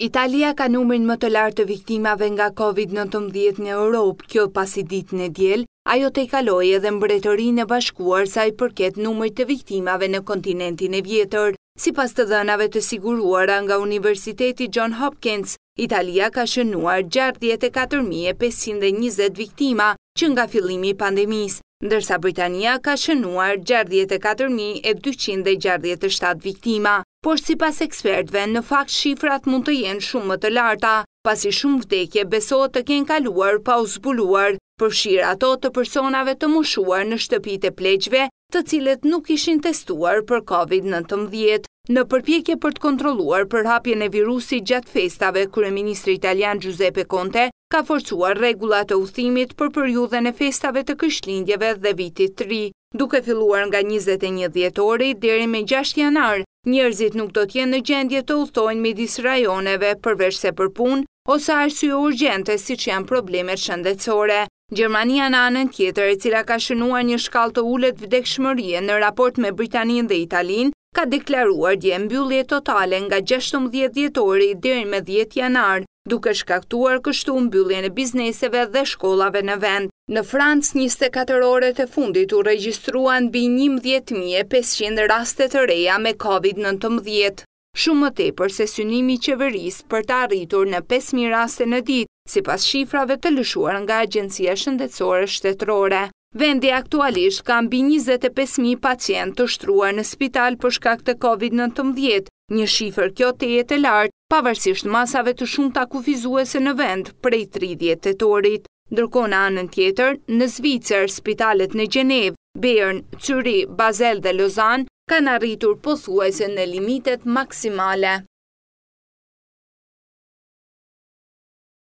Italia ka numërin më të lartë të viktimave nga COVID-19 në Europë kjo pas i ditë në djel, ajo të i kaloi edhe mbretërin e bashkuar sa i përket numëri të viktimave në kontinentin e vjetër. Si pas të dënave të siguruara nga Universiteti John Hopkins, Italia ka shënuar 64.520 viktima që nga fillimi pandemis, ndërsa Britania ka shënuar 64.267 viktima por si pas ekspertve, në fakt shifrat mund të jenë shumë më të larta, pasi shumë vdekje besohet të kenë kaluar pa u zbuluar, përshirë ato të personave të mushuar në shtëpite e pleqve, të cilet nuk ishin testuar për COVID-19. Në përpjekje për të kontroluar për hapje në virusi gjatë festave, Kryeministri Italian Giuseppe Conte ka forcuar regullat e uthimit për përjudhen e festave të kryshlindjeve dhe vitit 3, duke filluar nga 21 djetori dheri me 6 janarë, Njerëzit nuk do tjenë në gjendje të ullëtojnë midis rajoneve përvesh se për punë ose arsye urgjente si që janë problemet shëndecore. Gjermania në anën tjetër e cila ka shënua një shkall të ullet vdekshmërie në raport me Britanin dhe Italin, ka deklaruar dje mbyllje totale nga 16 djetori dherën me 10 janar, duke shkaktuar kështu mbyllje në bizneseve dhe shkollave në vend. Në Francë, 24 ore të fundit u regjistruan bi 11.500 rastet të reja me COVID-19. Shumë më te për se synimi qeveris për të arritur në 5.000 raste në dit, si pas shifrave të lëshuar nga Agencia shëndetsore shtetrore. Vendi aktualisht ka mbi 25.000 pacient të shtruar në spital për shkak të COVID-19, një shifër kjo të jetë lartë, pavarësisht masave të shumë të akufizuese në vend prej 30 të torit. Ndërko në anën tjetër, në Zvicër, Spitalet në Gjenevë, Bern, Cyri, Bazel dhe Lozan, kanë arritur posuajse në limitet maksimale.